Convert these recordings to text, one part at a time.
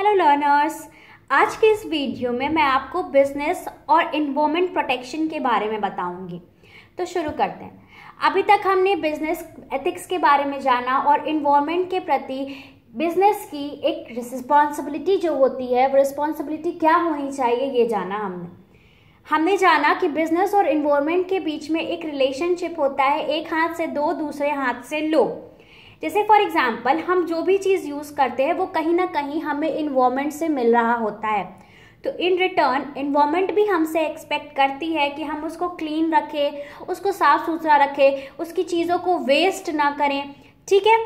hello learners आज के इस वीडियो में मैं आपको बिजनेस और इन्वॉर्मेंट प्रोटेक्शन के बारे में बताऊंगी तो शुरू करते हैं अभी तक हमने बिजनेस एथिक्स के बारे में जाना और इन्वॉर्मेंट के प्रति बिजनेस की एक रिस्पॉन्सिबिलिटी जो होती है वो रिस्पॉन्सिबिलिटी क्या होनी चाहिए ये जाना हमने हमने जाना कि बिजनेस और इन्वॉर्मेंट के बीच में एक रिलेशनशिप होता है एक हाथ से दो दूसरे हाथ से लो जैसे फॉर एग्जाम्पल हम जो भी चीज़ यूज़ करते हैं वो कहीं ना कहीं हमें इन्वॉर्मेंट से मिल रहा होता है तो इन रिटर्न इन्वॉर्मेंट भी हमसे एक्सपेक्ट करती है कि हम उसको क्लीन रखें उसको साफ़ सुथरा रखें उसकी चीज़ों को वेस्ट ना करें ठीक है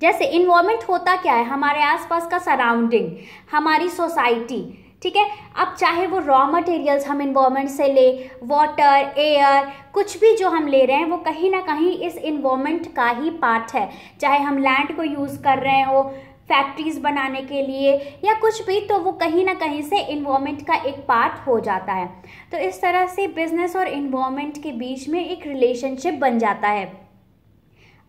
जैसे इन्वॉर्मेंट होता क्या है हमारे आसपास का सराउंडिंग हमारी सोसाइटी ठीक है अब चाहे वो रॉ मटेरियल्स हम इन्वामेंट से ले वाटर एयर कुछ भी जो हम ले रहे हैं वो कहीं ना कहीं इस इन्वामेंट का ही पार्ट है चाहे हम लैंड को यूज़ कर रहे हो फैक्ट्रीज बनाने के लिए या कुछ भी तो वो कहीं ना कहीं से इन्वामेंट का एक पार्ट हो जाता है तो इस तरह से बिजनेस और इन्वामेंट के बीच में एक रिलेशनशिप बन जाता है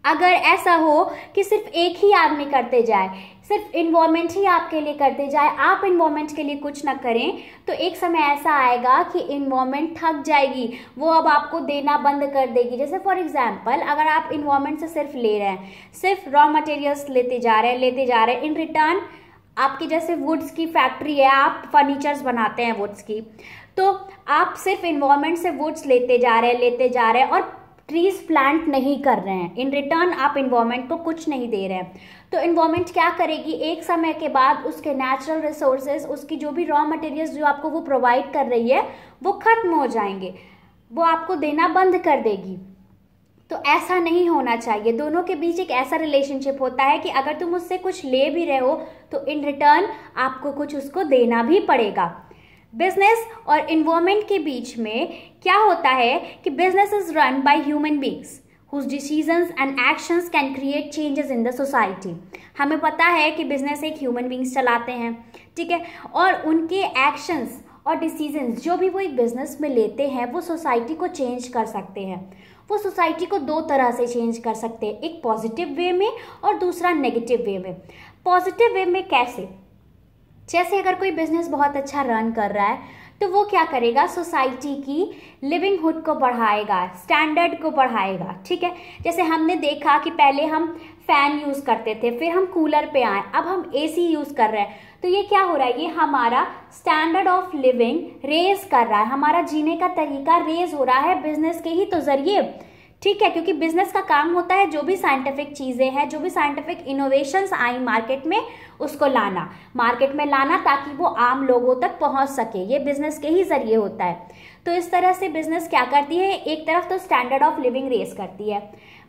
अगर ऐसा हो कि सिर्फ एक ही आदमी करते जाए सिर्फ इन्वामेंट ही आपके लिए करते जाए आप इन्वामेंट के लिए कुछ ना करें तो एक समय ऐसा आएगा कि इन्वामेंट थक जाएगी वो अब आपको देना बंद कर देगी जैसे फॉर एग्जांपल अगर आप इन्वामेंट से सिर्फ ले रहे हैं सिर्फ रॉ मटेरियल्स लेते जा रहे हैं लेते जा रहे हैं इन रिटर्न आपकी जैसे वुड्स की फैक्ट्री है आप फर्नीचर्स बनाते हैं वुड्स की तो आप सिर्फ इन्वामेंट से वुड्स लेते जा रहे हैं लेते जा रहे हैं और ट्रीज प्लांट नहीं कर रहे हैं इन रिटर्न आप इन्वायरमेंट को कुछ नहीं दे रहे हैं तो इन्वायरमेंट क्या करेगी एक समय के बाद उसके नेचुरल रिसोर्सेज उसकी जो भी रॉ मटेरियल्स जो आपको वो प्रोवाइड कर रही है वो ख़त्म हो जाएंगे वो आपको देना बंद कर देगी तो ऐसा नहीं होना चाहिए दोनों के बीच एक ऐसा रिलेशनशिप होता है कि अगर तुम उससे कुछ ले भी रहे हो तो इन रिटर्न आपको कुछ उसको देना भी पड़ेगा बिजनेस और इन्वामेंट के बीच में क्या होता है कि business is run by human beings whose decisions and actions can create changes in the society हमें पता है कि बिजनेस एक ह्यूमन बींग्स चलाते हैं ठीक है और उनके एक्शंस और डिसीजंस जो भी वो एक बिजनेस में लेते हैं वो सोसाइटी को चेंज कर सकते हैं वो सोसाइटी को दो तरह से चेंज कर सकते हैं एक पॉजिटिव वे में और दूसरा नेगेटिव वे में पॉजिटिव वे में कैसे जैसे अगर कोई बिजनेस बहुत अच्छा रन कर रहा है तो वो क्या करेगा सोसाइटी की लिविंग हुड को बढ़ाएगा स्टैंडर्ड को बढ़ाएगा ठीक है जैसे हमने देखा कि पहले हम फ़ैन यूज़ करते थे फिर हम कूलर पे आए अब हम एसी यूज़ कर रहे हैं तो ये क्या हो रहा है ये हमारा स्टैंडर्ड ऑफ लिविंग रेज कर रहा है हमारा जीने का तरीका रेज हो रहा है बिजनेस के ही तो ज़रिए ठीक है क्योंकि बिजनेस का काम होता है जो भी साइंटिफिक चीज़ें हैं जो भी साइंटिफिक इनोवेशंस आई मार्केट में उसको लाना मार्केट में लाना ताकि वो आम लोगों तक पहुंच सके ये बिजनेस के ही जरिए होता है तो इस तरह से बिजनेस क्या करती है एक तरफ तो स्टैंडर्ड ऑफ लिविंग रेस करती है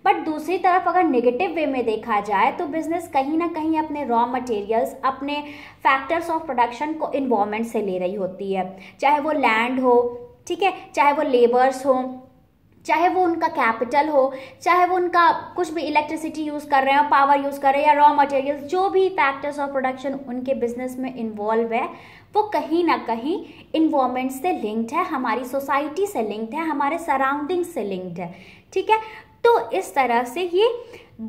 बट दूसरी तरफ अगर नेगेटिव वे में देखा जाए तो बिजनेस कहीं ना कहीं अपने रॉ मटेरियल्स अपने फैक्टर्स ऑफ प्रोडक्शन को इन्वामेंट से ले रही होती है चाहे वो लैंड हो ठीक है चाहे वो लेबर्स हो चाहे वो उनका कैपिटल हो चाहे वो उनका कुछ भी इलेक्ट्रिसिटी यूज़ कर रहे हैं पावर यूज़ कर रहे हैं या रॉ मटेरियल जो भी फैक्टर्स ऑफ प्रोडक्शन उनके बिजनेस में इन्वॉल्व है वो कहीं ना कहीं इन्वॉर्मेंट से लिंक्ड है हमारी सोसाइटी से लिंक्ड है हमारे सराउंडिंग से लिंक्ड है ठीक है तो इस तरह से ये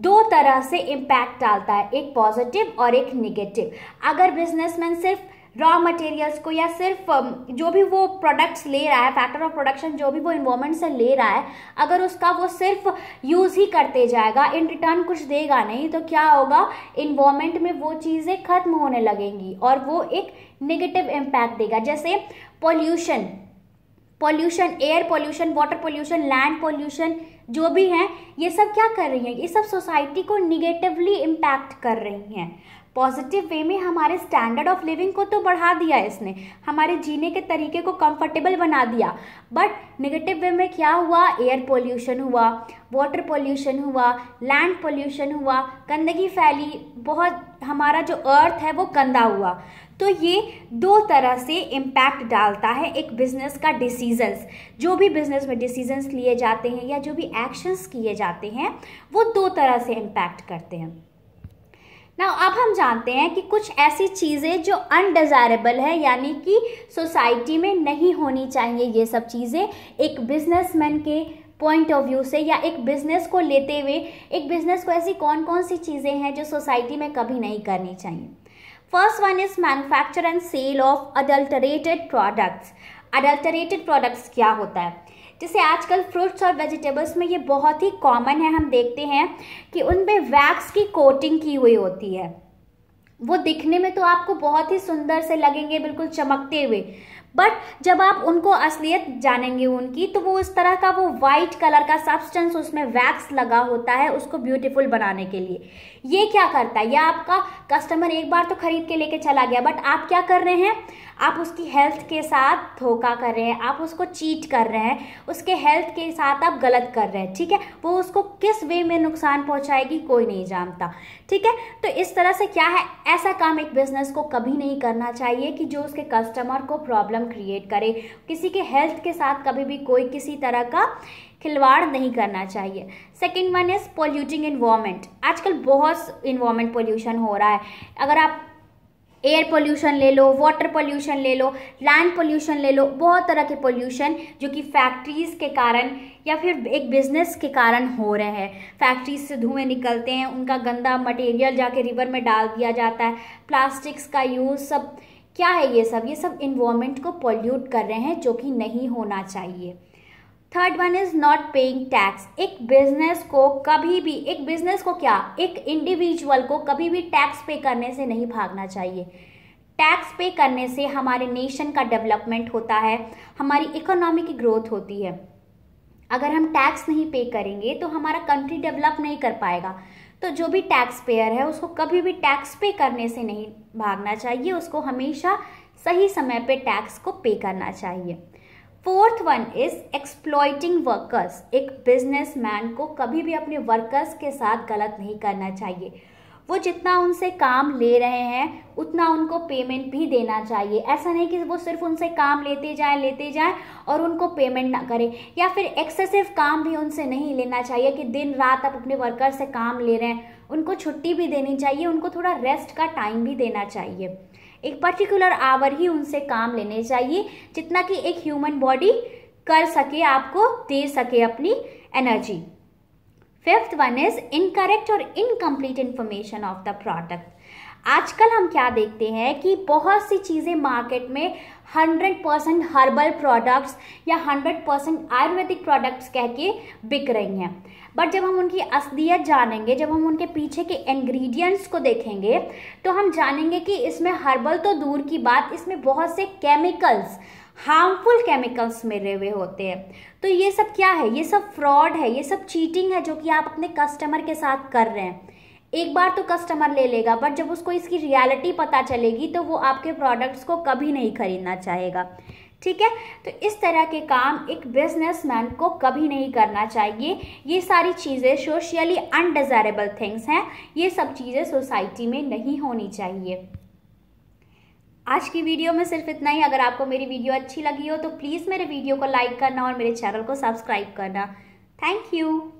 दो तरह से इम्पैक्ट डालता है एक पॉजिटिव और एक निगेटिव अगर बिजनेसमैन सिर्फ रॉ मटेरियल्स को या सिर्फ um, जो भी वो प्रोडक्ट्स ले रहा है फैक्टर ऑफ प्रोडक्शन जो भी वो इन्वामेंट से ले रहा है अगर उसका वो सिर्फ यूज़ ही करते जाएगा इन रिटर्न कुछ देगा नहीं तो क्या होगा इन्वॉर्मेंट में वो चीज़ें खत्म होने लगेंगी और वो एक निगेटिव इम्पैक्ट देगा जैसे pollution pollution air pollution water pollution land pollution जो भी हैं ये सब क्या कर रही हैं ये सब सोसाइटी को निगेटिवली इम्पैक्ट कर रही हैं पॉजिटिव वे में हमारे स्टैंडर्ड ऑफ लिविंग को तो बढ़ा दिया इसने हमारे जीने के तरीके को कंफर्टेबल बना दिया बट नेगेटिव वे में क्या हुआ एयर पोल्यूशन हुआ वाटर पोल्यूशन हुआ लैंड पोल्यूशन हुआ गंदगी फैली बहुत हमारा जो अर्थ है वो गंदा हुआ तो ये दो तरह से इम्पैक्ट डालता है एक बिजनेस का डिसीजंस जो भी बिजनेस में डिसीजंस लिए जाते हैं या जो भी एक्शंस किए जाते हैं वो दो तरह से इम्पैक्ट करते हैं ना अब हम जानते हैं कि कुछ ऐसी चीज़ें जो अनडिज़ायरेबल है यानी कि सोसाइटी में नहीं होनी चाहिए ये सब चीज़ें एक बिजनेसमैन के पॉइंट ऑफ व्यू से या एक बिज़नेस को लेते हुए एक बिज़नेस को ऐसी कौन कौन सी चीज़ें हैं जो सोसाइटी में कभी नहीं करनी चाहिए first one is manufacture and sale of adulterated products adulterated products क्या होता है जैसे आजकल फ्रूट्स और वेजिटेबल्स में ये बहुत ही कॉमन है हम देखते हैं कि उनमें वैक्स की कोटिंग की हुई होती है वो दिखने में तो आपको बहुत ही सुंदर से लगेंगे बिल्कुल चमकते हुए बट जब आप उनको असलियत जानेंगे उनकी तो वो उस तरह का वो वाइट कलर का सब्सटेंस उसमें वैक्स लगा होता है उसको ब्यूटीफुल बनाने के लिए ये क्या करता है या आपका कस्टमर एक बार तो खरीद के लेके चला गया बट आप क्या कर रहे हैं आप उसकी हेल्थ के साथ धोखा कर रहे हैं आप उसको चीट कर रहे हैं उसके हेल्थ के साथ आप गलत कर रहे हैं ठीक है वो उसको किस वे में नुकसान पहुंचाएगी कोई नहीं जानता ठीक है तो इस तरह से क्या है ऐसा काम एक बिजनेस को कभी नहीं करना चाहिए कि जो उसके कस्टमर को प्रॉब्लम क्रिएट करें किसी के हेल्थ के साथ कभी भी कोई किसी तरह का खिलवाड़ नहीं करना चाहिए second one is polluting environment आजकल बहुत इन्वामेंट पोल्यूशन हो रहा है अगर आप एयर पोल्यूशन ले लो वाटर पोल्यूशन ले लो लैंड पोल्यूशन ले लो बहुत तरह के पोल्यूशन जो कि फैक्ट्रीज़ के कारण या फिर एक बिजनेस के कारण हो रहे हैं फैक्ट्रीज से धुएं निकलते हैं उनका गंदा मटेरियल जाके रिवर में डाल दिया जाता है प्लास्टिक्स का यूज़ सब क्या है ये सब ये सब इन्वॉर्मेंट को पॉल्यूट कर रहे हैं जो कि नहीं होना चाहिए third one is not paying tax एक बिजनेस को कभी भी एक बिजनेस को क्या एक इंडिविजुअल को कभी भी टैक्स पे करने से नहीं भागना चाहिए टैक्स पे करने से हमारे नेशन का डेवलपमेंट होता है हमारी इकोनॉमी की ग्रोथ होती है अगर हम टैक्स नहीं पे करेंगे तो हमारा कंट्री डेवलप नहीं कर पाएगा तो जो भी टैक्स पेयर है उसको कभी भी टैक्स पे करने से नहीं भागना चाहिए उसको हमेशा सही समय पे टैक्स को पे करना चाहिए fourth one is exploiting workers एक बिजनेसमैन को कभी भी अपने वर्कर्स के साथ गलत नहीं करना चाहिए वो जितना उनसे काम ले रहे हैं उतना उनको पेमेंट भी देना चाहिए ऐसा नहीं कि वो सिर्फ उनसे काम लेते जाएं लेते जाएं और उनको पेमेंट ना करें या फिर एक्सेसिव काम भी उनसे नहीं लेना चाहिए कि दिन रात आप अपने वर्कर से काम ले रहे हैं उनको छुट्टी भी देनी चाहिए उनको थोड़ा रेस्ट का टाइम भी देना चाहिए एक पर्टिकुलर आवर ही उनसे काम लेने चाहिए जितना कि एक ह्यूमन बॉडी कर सके आपको दे सके अपनी energy fifth one is incorrect और incomplete information of the product आजकल हम क्या देखते हैं कि बहुत सी चीज़ें मार्केट में 100 परसेंट हर्बल प्रोडक्ट्स या 100 परसेंट आयुर्वेदिक प्रोडक्ट्स कह के बिक रही हैं बट जब हम उनकी असलियत जानेंगे जब हम उनके पीछे के इंग्रेडिएंट्स को देखेंगे तो हम जानेंगे कि इसमें हर्बल तो दूर की बात इसमें बहुत से केमिकल्स हार्मफुल केमिकल्स मिले हुए होते हैं तो ये सब क्या है ये सब फ्रॉड है ये सब चीटिंग है जो कि आप अपने कस्टमर के साथ कर रहे हैं एक बार तो कस्टमर ले लेगा बट जब उसको इसकी रियलिटी पता चलेगी तो वो आपके प्रोडक्ट्स को कभी नहीं खरीदना चाहेगा ठीक है तो इस तरह के काम एक बिजनेसमैन को कभी नहीं करना चाहिए ये सारी चीज़ें सोशली अनडिज़ायरेबल थिंग्स हैं ये सब चीज़ें सोसाइटी में नहीं होनी चाहिए आज की वीडियो में सिर्फ इतना ही अगर आपको मेरी वीडियो अच्छी लगी हो तो प्लीज़ मेरे वीडियो को लाइक करना और मेरे चैनल को सब्सक्राइब करना थैंक यू